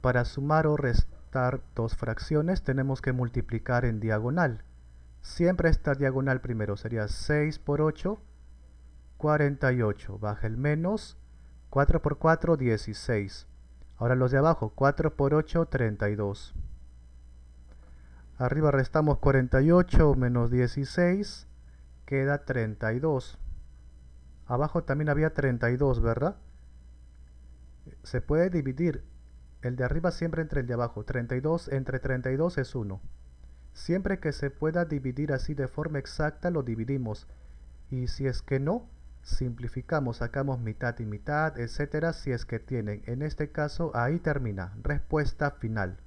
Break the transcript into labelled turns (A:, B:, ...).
A: Para sumar o restar dos fracciones tenemos que multiplicar en diagonal. Siempre esta diagonal primero sería 6 por 8, 48. Baja el menos, 4 por 4, 16. Ahora los de abajo, 4 por 8, 32. Arriba restamos 48 menos 16, queda 32. Abajo también había 32, ¿verdad? Se puede dividir el de arriba siempre entre el de abajo. 32 entre 32 es 1. Siempre que se pueda dividir así de forma exacta lo dividimos. Y si es que no, simplificamos, sacamos mitad y mitad, etcétera, si es que tienen. En este caso, ahí termina. Respuesta final.